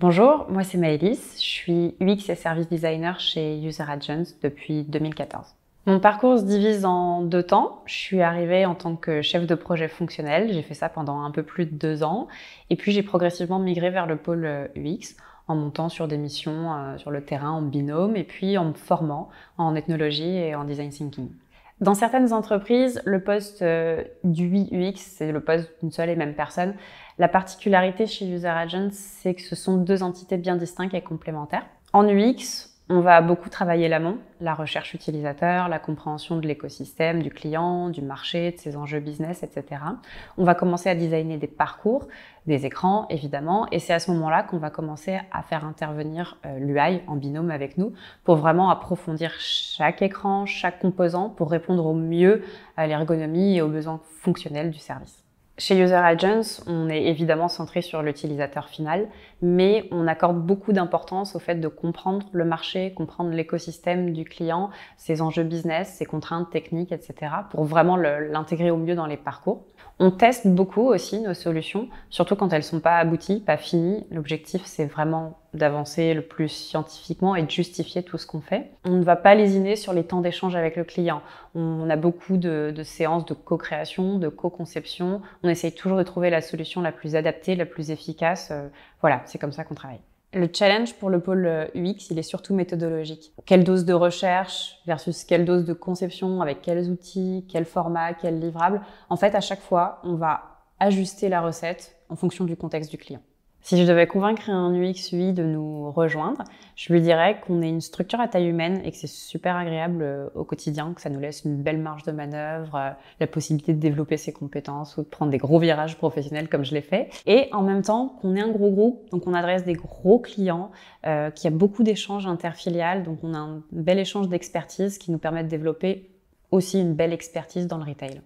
Bonjour, moi c'est Maëlys, je suis UX et Service Designer chez User Agents depuis 2014. Mon parcours se divise en deux temps. Je suis arrivée en tant que chef de projet fonctionnel, j'ai fait ça pendant un peu plus de deux ans, et puis j'ai progressivement migré vers le pôle euh, UX en montant sur des missions euh, sur le terrain en binôme et puis en me formant en ethnologie et en design thinking. Dans certaines entreprises, le poste euh, du UX, c'est le poste d'une seule et même personne. La particularité chez User Agents, c'est que ce sont deux entités bien distinctes et complémentaires. En UX, on va beaucoup travailler l'amont, la recherche utilisateur, la compréhension de l'écosystème, du client, du marché, de ses enjeux business, etc. On va commencer à designer des parcours, des écrans, évidemment, et c'est à ce moment-là qu'on va commencer à faire intervenir euh, l'UI en binôme avec nous pour vraiment approfondir chaque écran, chaque composant pour répondre au mieux à l'ergonomie et aux besoins fonctionnels du service. Chez User Agents, on est évidemment centré sur l'utilisateur final, mais on accorde beaucoup d'importance au fait de comprendre le marché, comprendre l'écosystème du client, ses enjeux business, ses contraintes techniques, etc., pour vraiment l'intégrer au mieux dans les parcours. On teste beaucoup aussi nos solutions, surtout quand elles ne sont pas abouties, pas finies. L'objectif, c'est vraiment d'avancer le plus scientifiquement et de justifier tout ce qu'on fait. On ne va pas lésiner sur les temps d'échange avec le client. On a beaucoup de, séances de co-création, de co-conception. On essaye toujours de trouver la solution la plus adaptée, la plus efficace. Euh, voilà, c'est comme ça qu'on travaille. Le challenge pour le pôle UX, il est surtout méthodologique. Quelle dose de recherche versus quelle dose de conception, avec quels outils, quel format, quel livrable. En fait, à chaque fois, on va ajuster la recette en fonction du contexte du client. Si je devais convaincre un UX/UI de nous rejoindre, je lui dirais qu'on est une structure à taille humaine et que c'est super agréable euh, au quotidien, que ça nous laisse une belle marge de manœuvre, euh, la possibilité de développer ses compétences ou de prendre des gros virages professionnels comme je l'ai fait. Et en même temps, qu'on est un gros groupe, donc on adresse des gros clients, euh, qu'il y a beaucoup d'échanges interfiliales, donc on a un bel échange d'expertise qui nous permet de développer aussi une belle expertise dans le retail.